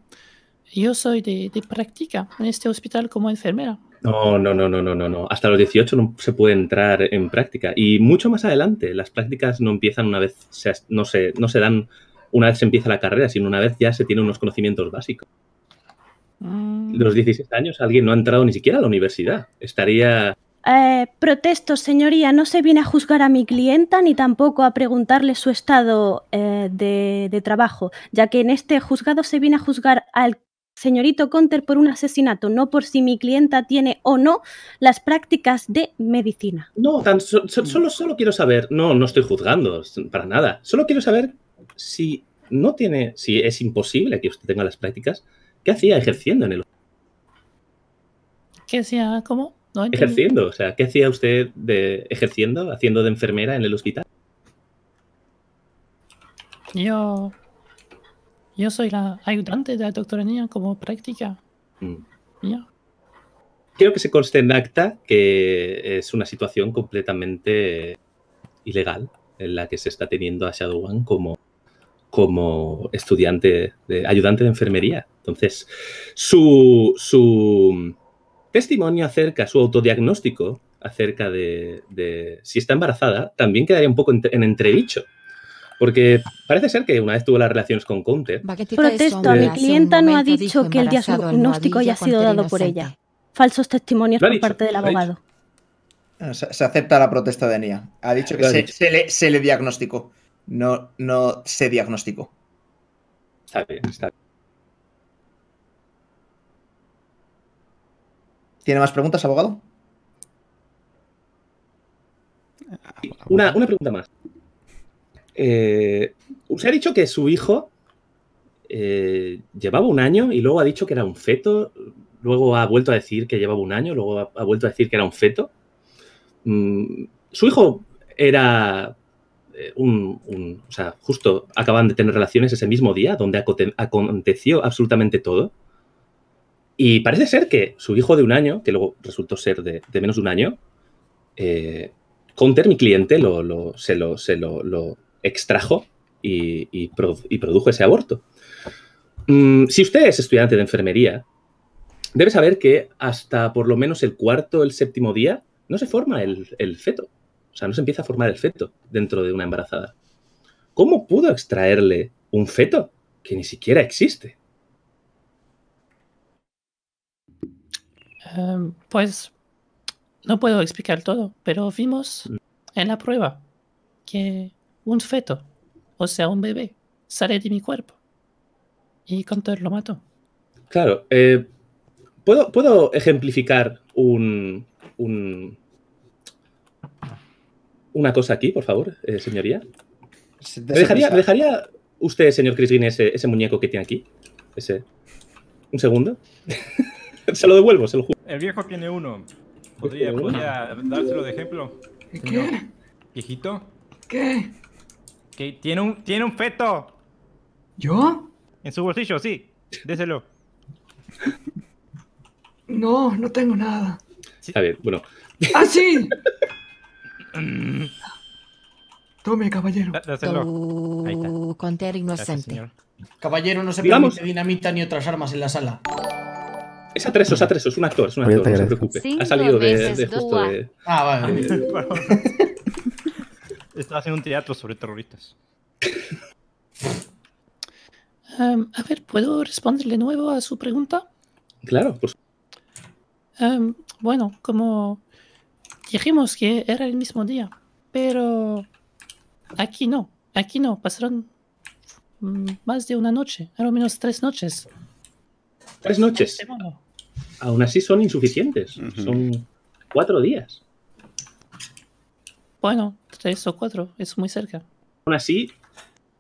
yo soy de, práctica en este hospital como enfermera. No, no, no, no, no, no, no. Hasta los 18 no se puede entrar en práctica. Y mucho más adelante, las prácticas no empiezan una vez, no, se, no se dan una vez se empieza la carrera, sino una vez ya se tienen unos conocimientos básicos. Mm. Los 16 años alguien no ha entrado ni siquiera a la universidad. Estaría eh, protesto, señoría, no se viene a juzgar a mi clienta ni tampoco a preguntarle su estado eh, de, trabajo, ya que en este juzgado se viene a juzgar al señorito Conter por un asesinato, no por si mi clienta tiene o no las prácticas de medicina. No, mm. solo, solo quiero saber, no, no estoy juzgando para nada, solo quiero saber si no tiene, si es imposible que usted tenga las prácticas, ¿qué hacía ejerciendo en el... ¿Qué hacía? ¿Cómo? ejerciendo, o sea, ¿qué hacía usted de ejerciendo, haciendo de enfermera en el hospital? Yo, yo soy la ayudante de la doctora doctoranía como práctica. Mm. Yo. Creo que se conste en acta que es una situación completamente ilegal en la que se está teniendo a Shadow One como, como estudiante, de, ayudante de enfermería. Entonces, su, su testimonio acerca, su autodiagnóstico acerca de, si está embarazada, también quedaría un poco en, entredicho. Porque parece ser que una vez tuvo las relaciones con Conte. Protesto, mi clienta no ha dicho que el diagnóstico haya sido dado por ella. Falsos testimonios por parte del abogado. Ah, se, acepta la protesta de Nia. Ha dicho que se, le, se, diagnosticó. No, no se diagnosticó. Está bien, está bien. ¿Tiene más preguntas, abogado? Ah, una, pregunta más. Eh, usted ha dicho que su hijo eh, llevaba un año y luego ha dicho que era un feto, luego ha vuelto a decir que llevaba un año, luego ha, vuelto a decir que era un feto. Mm, su hijo era eh, un, un, O sea, justo acaban de tener relaciones ese mismo día donde aconteció absolutamente todo. Y parece ser que su hijo de un año, que luego resultó ser de, menos de un año, eh, conter mi cliente, se, lo, extrajo y, produjo ese aborto. Mm, si usted es estudiante de enfermería, debe saber que hasta por lo menos el cuarto, o el séptimo día, no se forma el, el feto. O sea, no se empieza a formar el feto dentro de una embarazada. ¿Cómo pudo extraerle un feto que ni siquiera existe? Em, pues no puedo explicar todo, pero vimos mm. en la prueba que un feto, o sea, un bebé, sale de mi cuerpo. Y con todo lo mato. Claro. Eh, ¿puedo, ¿puedo, ejemplificar un, una cosa aquí, por favor, eh, señoría? dejaría, dejaría, usted, señor Chris Green, ese, muñeco que tiene aquí? Ese. Un segundo. se lo devuelvo, se lo juro el viejo tiene uno. ¿Podría, dárselo de ejemplo? ¿Qué? ¿Viejito? ¿Qué? Que tiene un, tiene un feto. ¿Yo? En su bolsillo, sí. Déselo. No, no tengo nada. A ver, bueno. ¡Ah, sí! Tome, caballero. Dáselo. Ahí inocente. caballero, no se permite dinamita ni otras armas en la sala. Es Atreso, es es un actor, es un actor, no se preocupe. Ha salido de, de justo de... Ah, vale. Estaba haciendo un teatro sobre terroristas. Em, a ver, ¿puedo responderle de nuevo a su pregunta? Claro, por supuesto. Em, bueno, como dijimos que era el mismo día, pero aquí no, aquí no, pasaron mm, más de una noche, al menos tres noches. Tres noches. Este aún así son insuficientes. Son cuatro días. Bueno, tres o cuatro, es muy cerca. Aún así,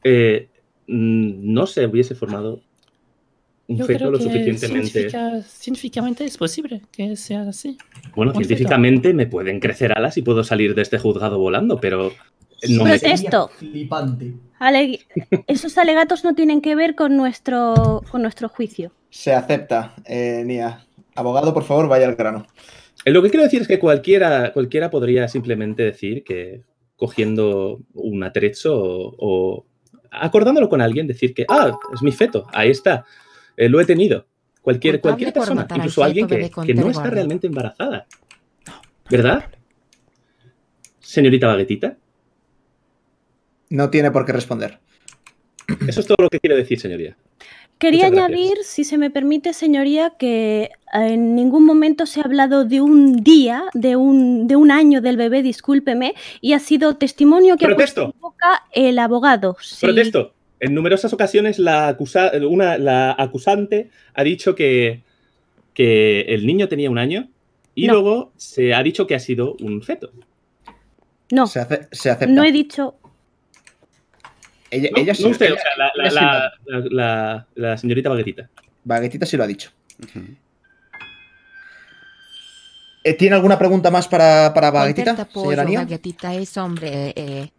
eh, mm, no se hubiese formado un Yo feto creo lo que suficientemente. científicamente es posible que sea así. Bueno, científicamente me pueden crecer alas y puedo salir de este juzgado volando, pero no Esos alegatos no tienen que ver con nuestro, nuestro juicio. Se acepta, eh, Abogado, por favor, vaya al grano. Eh, lo que quiero decir es que cualquiera, cualquiera podría simplemente decir que cogiendo un atrecho o, acordándolo con alguien, decir que, ah, es mi feto, ahí está, eh, lo he tenido. Cualquier, cualquier persona, incluso alguien que, que no está realmente embarazada. ¿Verdad? Señorita Baguetita no tiene por qué responder. Eso es todo lo que quiero decir, señoría. Quería añadir, si se me permite, señoría, que en ningún momento se ha hablado de un día, de un, de un año del bebé, discúlpeme, y ha sido testimonio que ha puesto el abogado. Protesto. En numerosas ocasiones la, la acusante ha dicho que, el niño tenía un año y luego se ha dicho que ha sido un feto. No, se, se acepta. no he dicho ella, no, usted, o sea, la, señorita Baguetita. Baguetita sí lo ha dicho. Eh, ¿Tiene alguna pregunta más para, para Baguetita, señora Baguetita es hombre. Eh,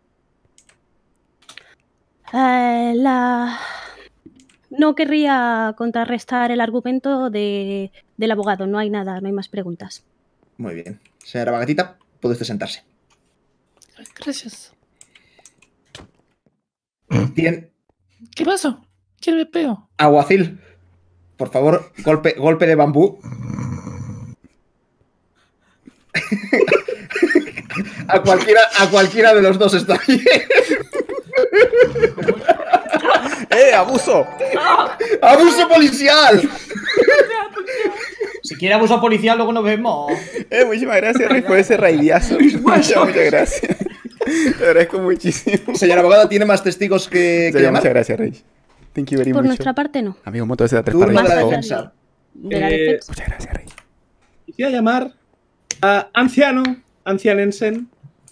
eh. No querría contrarrestar el argumento del abogado. No hay nada, no hay más preguntas. Muy bien. Señora Baguetita, puede usted sentarse. Gracias. Mm. ¿Qué pasó? ¿Quién me pego? Aguacil. Por favor, golpe, golpe de bambú. a, cualquiera, a cualquiera de los dos está bien. ¡Eh, abuso! ¡Abuso policial! Si quiere abuso policial, luego nos vemos. Eh, muchísimas gracias, Rick, por ese raidiazo. muchas gracias. Te agradezco muchísimo. Señora abogada, tiene más testigos que. que muchas gracias, Rey. Thank you very Por nuestra parte, no. Amigo, moto ese de tres la oh. defensa. De eh, Muchas gracias, Rey. Quisiera llamar a Anciano, Ancianensen,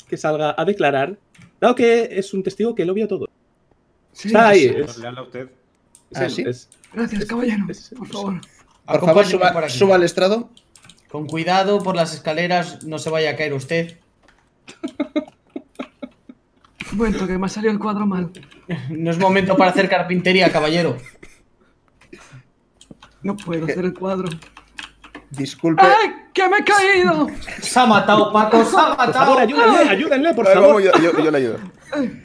que salga a declarar, dado que es un testigo que lo vio todo. Sí, Está ahí. a usted. Ah, gracias, caballero. por favor. Por favor, suba, suba al estrado. Con cuidado por las escaleras, no se vaya a caer usted. Bueno, que me ha salido el cuadro mal. No es momento para hacer carpintería, caballero. No puedo hacer el cuadro. Disculpe. ¡Ay, que me he caído! Se ha matado, Paco, se ha matado. ayúdenle, ayúdenle, por favor. Yo, le ayudo.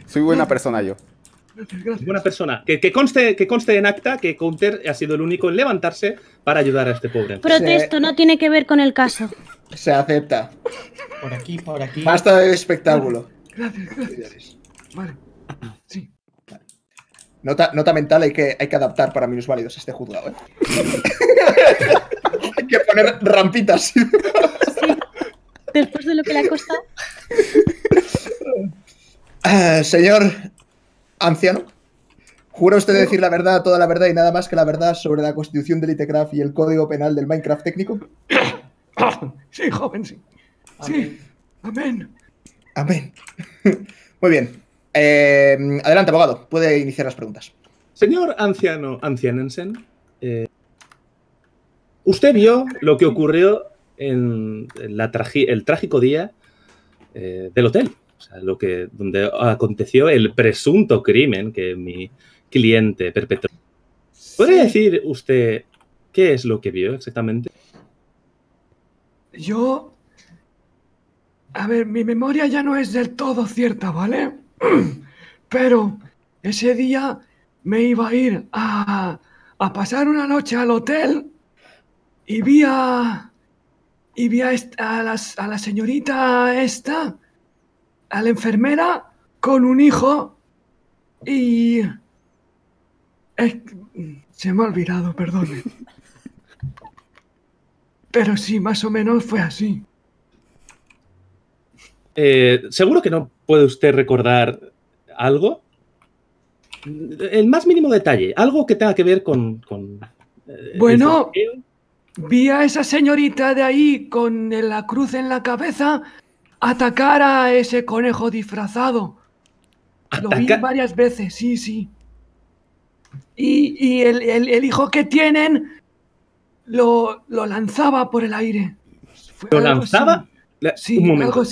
Soy buena persona yo. Buena persona. Que, conste, que conste en acta que Counter ha sido el único en levantarse para ayudar a este pobre. Protesto, no tiene que ver con el caso. Se acepta. Por aquí, por aquí. Basta de espectáculo. Gracias, gracias. Vale. Sí. Nota, mental, hay que, hay que adaptar para minusválidos este juzgado, ¿eh? hay que poner rampitas. sí. Después de lo que le ha costado. Eh, señor anciano, ¿jura usted decir la verdad, toda la verdad y nada más que la verdad sobre la constitución del Litecraft y el código penal del Minecraft técnico? Sí, joven, sí. Sí. Amén. Amén. Muy bien. Em, adelante, abogado. Puede iniciar las preguntas. Señor anciano Ancianensen, eh, usted vio lo que ocurrió en la el trágico día eh, del hotel, o sea, lo que, donde aconteció el presunto crimen que mi cliente perpetró. ¿Puede decir usted qué es lo que vio exactamente? Yo a ver, mi memoria ya no es del todo cierta, ¿vale? Pero ese día me iba a ir a, pasar una noche al hotel y vi a. Y vi a, la señorita esta, a la enfermera, con un hijo y. Mm, se me ha olvidado, perdón. Pero sí, más o menos fue así. Eh, seguro que no puede usted recordar algo. El más mínimo detalle, algo que tenga que ver con. Eh, bueno, vi a esa señorita de ahí con la cruz en la cabeza atacar a ese conejo disfrazado. Lo vi varias veces, sí, sí. Y, el, hijo que tienen lo, lanzaba por el aire. ¿Lo lanzaba? un momento.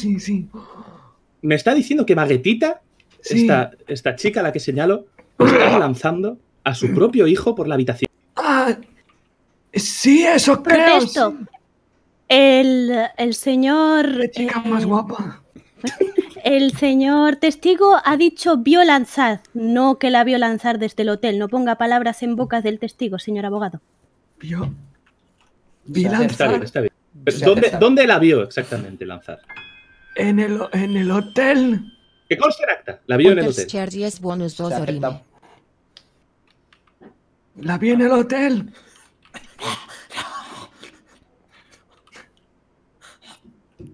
Me está diciendo que Maguetita, esta, esta chica a la que señalo, está lanzando a su propio hijo por la habitación. Ah, sí, eso creo. El, el señor. chica eh, más guapa. El señor testigo ha dicho vio lanzar, no que la vio lanzar desde el hotel. No ponga palabras en bocas del testigo, señor abogado. Vio. Vi lanzar. Está bien, está bien. ¿dónde, la vio exactamente lanzar? En el, en el hotel. ¿Qué era acta? La vio en el hotel. La vi en el hotel.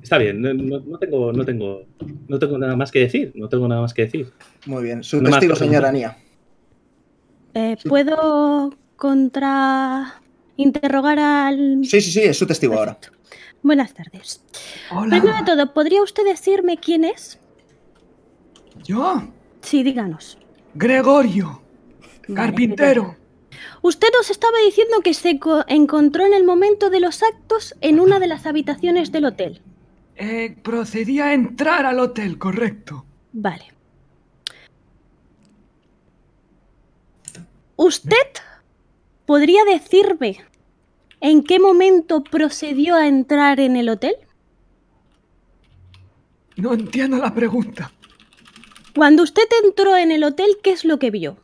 Está bien, no, tengo, no, tengo, no tengo nada más que decir. No tengo nada más que decir. Muy bien, su testigo, señora Nia. Eh, ¿Puedo contra interrogar al... Sí, sí, sí, es su testigo ahora. Buenas tardes. Hola. Primero de todo, ¿podría usted decirme quién es? ¿Yo? Sí, díganos. Gregorio, carpintero. Usted nos estaba diciendo que se encontró en el momento de los actos en una de las habitaciones del hotel. Eh, procedía a entrar al hotel, correcto. Vale. ¿Usted podría decirme ¿En qué momento procedió a entrar en el hotel? No entiendo la pregunta. Cuando usted entró en el hotel, ¿qué es lo que vio?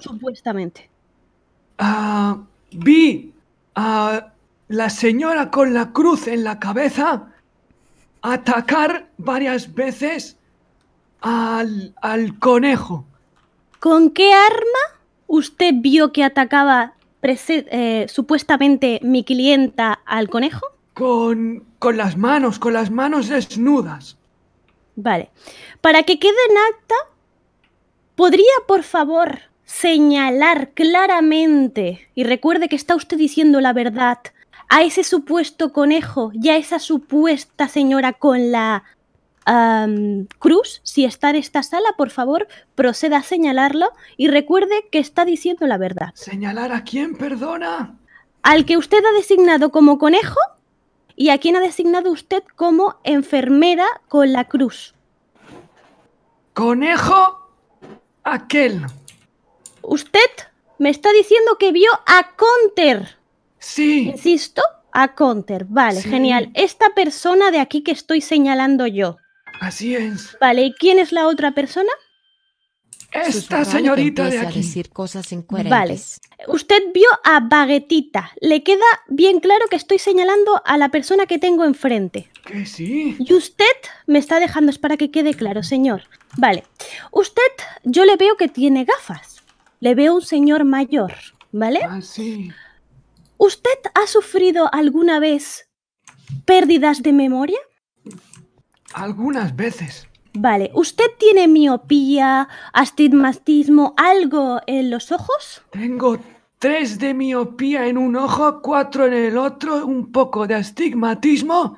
Supuestamente. Ah, vi a la señora con la cruz en la cabeza atacar varias veces al, al conejo. ¿Con qué arma usted vio que atacaba eh, supuestamente mi clienta al conejo? Con, con las manos, con las manos desnudas. Vale. Para que quede en acta, ¿podría por favor señalar claramente, y recuerde que está usted diciendo la verdad, a ese supuesto conejo y a esa supuesta señora con la Cruz, si está en esta sala, por favor, proceda a señalarlo y recuerde que está diciendo la verdad. ¿Señalar a quién, perdona? Al que usted ha designado como conejo y a quien ha designado usted como enfermera con la cruz. Conejo aquel. Usted me está diciendo que vio a Conter. Sí. Insisto, a Conter. Vale, genial. Esta persona de aquí que estoy señalando yo. Así es. Vale, ¿y quién es la otra persona? Esta señorita de aquí. decir cosas Vale. Usted vio a Baguetita. Le queda bien claro que estoy señalando a la persona que tengo enfrente. Que sí. Y usted me está dejando, es para que quede claro, señor. Vale. Usted, yo le veo que tiene gafas. Le veo un señor mayor, ¿vale? Ah, sí. ¿Usted ha sufrido alguna vez pérdidas de memoria? Algunas veces. Vale, ¿usted tiene miopía, astigmatismo, algo en los ojos? Tengo tres de miopía en un ojo, cuatro en el otro, un poco de astigmatismo,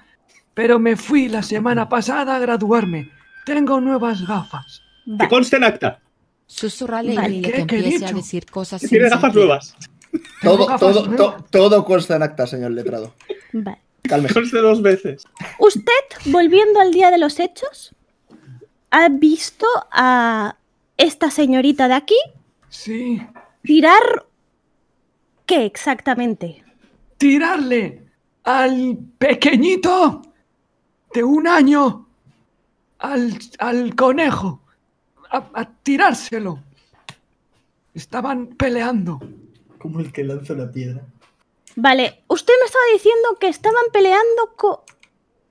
pero me fui la semana pasada a graduarme. Tengo nuevas gafas. Vale. consta en acta. Susurrale y que empiece a decir cosas. Tiene gafas nuevas. Todo, todo, todo consta en acta, señor letrado. Vale de dos veces. Usted, volviendo al día de los hechos, ha visto a esta señorita de aquí. Sí. Tirar. ¿Qué exactamente? Tirarle al pequeñito de un año, al, conejo, a tirárselo. Estaban peleando. Como el que lanza la piedra. Vale, usted me estaba diciendo que estaban peleando con...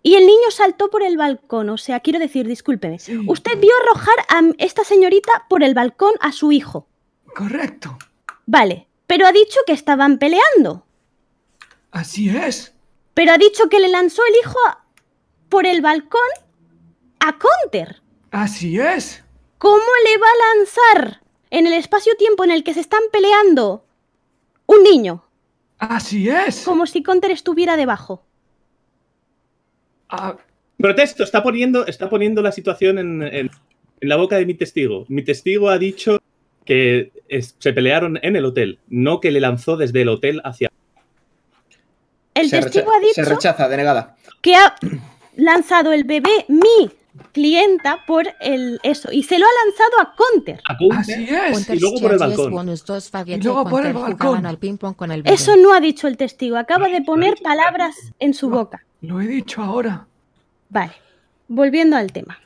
Y el niño saltó por el balcón, o sea, quiero decir, discúlpeme. Usted vio arrojar a esta señorita por el balcón a su hijo. Correcto. Vale, pero ha dicho que estaban peleando. Así es. Pero ha dicho que le lanzó el hijo por el balcón a Conter. Así es. ¿Cómo le va a lanzar en el espacio-tiempo en el que se están peleando un niño? Así es. Como si Conter estuviera debajo. Ah. Protesto, está poniendo, está poniendo la situación en, la boca de mi testigo. Mi testigo ha dicho que se pelearon en el hotel, no que le lanzó desde el hotel hacia... El testigo ha dicho... Se rechaza, denegada. Que ha lanzado el bebé mi clienta por el eso y se lo ha lanzado a Counter. Así es. y luego por el balcón. por el balcón. ping -pong con eso no ha dicho el testigo. Acaba de poner palabras en su boca. Lo he dicho ahora. Vale. Volviendo al tema.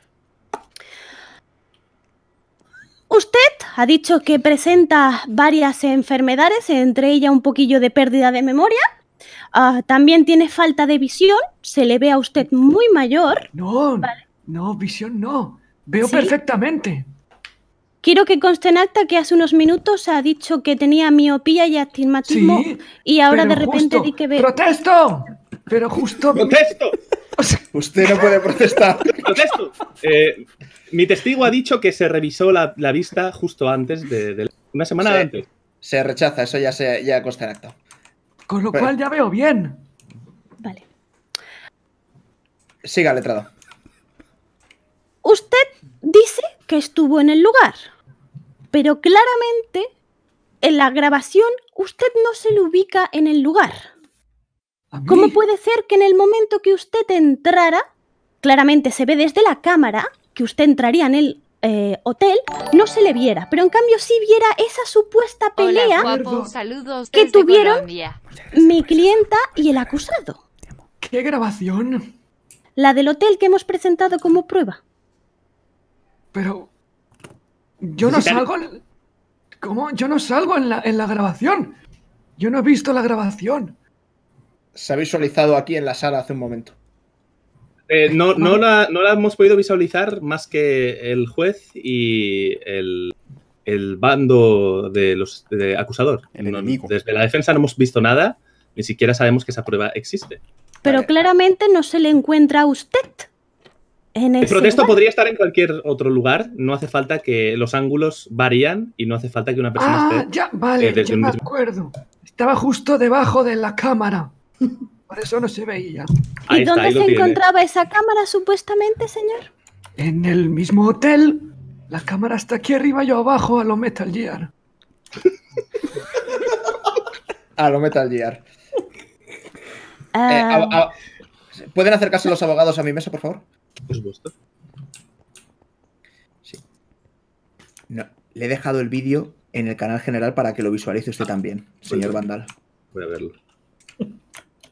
Usted ha dicho que presenta varias enfermedades, entre ellas un poquillo de pérdida de memoria. Ah, también tiene falta de visión, se le ve a usted muy mayor. No, vale. No, visión no. Veo perfectamente. Quiero que conste en acta que hace unos minutos ha dicho que tenía miopía y astigmatismo y ahora de repente di que veo. ¡Protesto! Pero justo. ¡Protesto! Usted no puede protestar. ¡Protesto! Eh, mi testigo ha dicho que se revisó la, vista justo antes de. una semana antes. Se rechaza, eso ya, se, ya consta en acta. Con lo cual ya veo bien. Vale. Siga, letrado. Usted dice que estuvo en el lugar, pero claramente en la grabación usted no se le ubica en el lugar. ¿Cómo puede ser que en el momento que usted entrara, claramente se ve desde la cámara que usted entraría en el eh, hotel, no se le viera, pero en cambio sí viera esa supuesta pelea que tuvieron mi clienta y el acusado? ¿Qué grabación? La del hotel que hemos presentado como prueba. Pero. Yo no salgo. En... ¿Cómo? Yo no salgo en la, en la grabación. Yo no he visto la grabación. Se ha visualizado aquí en la sala hace un momento. Eh, no, no, la, no, la, hemos podido visualizar más que el juez y el, el bando de los acusador. El enemigo. desde la defensa no hemos visto nada, ni siquiera sabemos que esa prueba existe. Pero claramente no se le encuentra a usted. En el, protesto podría estar en cualquier otro lugar, no hace falta que los ángulos varían y no hace falta que una persona ah, Ya, vale, eh, me acuerdo. Estaba justo debajo de la cámara. Por eso no se veía. ¿Y dónde se encontraba esa cámara supuestamente, señor? En el mismo hotel. La cámara está aquí arriba, yo abajo, a lo Metal Gear. a lo Metal Gear. Ah. Eh, ¿Pueden acercarse los abogados a mi mesa, por favor? Sí. No, le he dejado el vídeo en el canal general para que lo visualice usted ah, también, pues señor Vandal. Voy a verlo.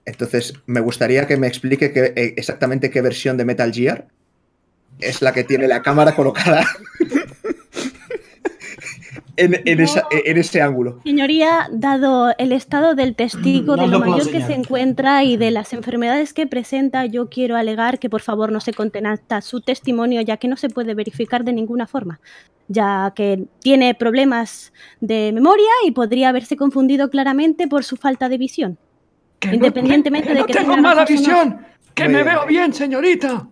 Entonces, me gustaría que me explique eh, exactamente qué versión de Metal Gear es la que tiene la cámara colocada. en, ese ángulo. Señoría, dado el estado del testigo, de lo, mayor que se encuentra y de las enfermedades que presenta, yo quiero alegar que por favor no se contenta su testimonio, ya que no se puede verificar de ninguna forma, ya que tiene problemas de memoria y podría haberse confundido claramente por su falta de visión. Que Independientemente no, de que no tengo mala visión, que me veo bien, señorita.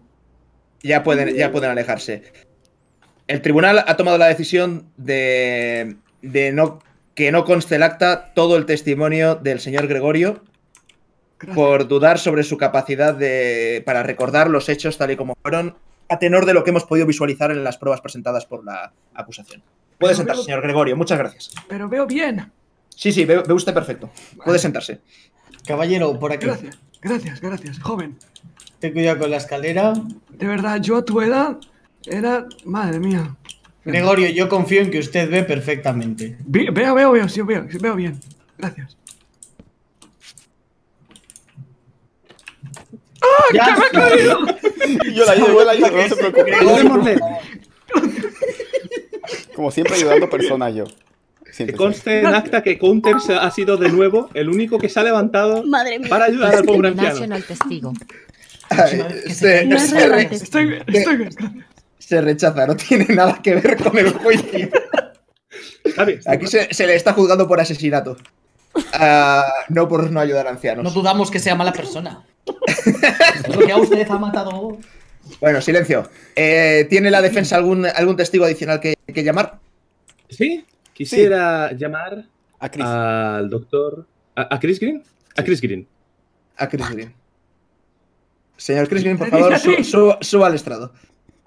Ya pueden, ya pueden alejarse. El tribunal ha tomado la decisión de, no, que no conste acta todo el testimonio del señor Gregorio por dudar sobre su capacidad para recordar los hechos tal y como fueron, a tenor de lo que hemos podido visualizar en las pruebas presentadas por la acusación. Puede sentarse, señor Gregorio. Muchas gracias. Pero veo bien. Sí, sí, ve, usted perfecto. Puede sentarse. Caballero, por aquí. Gracias, gracias, gracias, joven. Ten cuidado con la escalera. De verdad, yo a tu edad era. Madre mía. Gregorio, yo confío en que usted ve perfectamente. veo, veo, veo, sí, veo, veo bien. Gracias. ¡Ah! ¡Ya me ha caído! yo la llevo, yo la llevo, no se preocupe. Como siempre ayudando personas yo. Siempre, que conste en acta que Counter ha sido de nuevo el único que se ha levantado para ayudar al pobre anciano. testigo. se, estoy bien, estoy bien se rechaza, no tiene nada que ver con el juicio. Aquí se, le está juzgando por asesinato. Ah, no por no ayudar a ancianos. No dudamos que sea mala persona. usted ha matado. Bueno, silencio. Eh, ¿Tiene la defensa algún, algún testigo adicional que, que llamar? Sí, quisiera llamar al doctor. ¿A, Chris Green? A Chris Green. A Chris Green. Señor Chris Green, por favor, suba al estrado.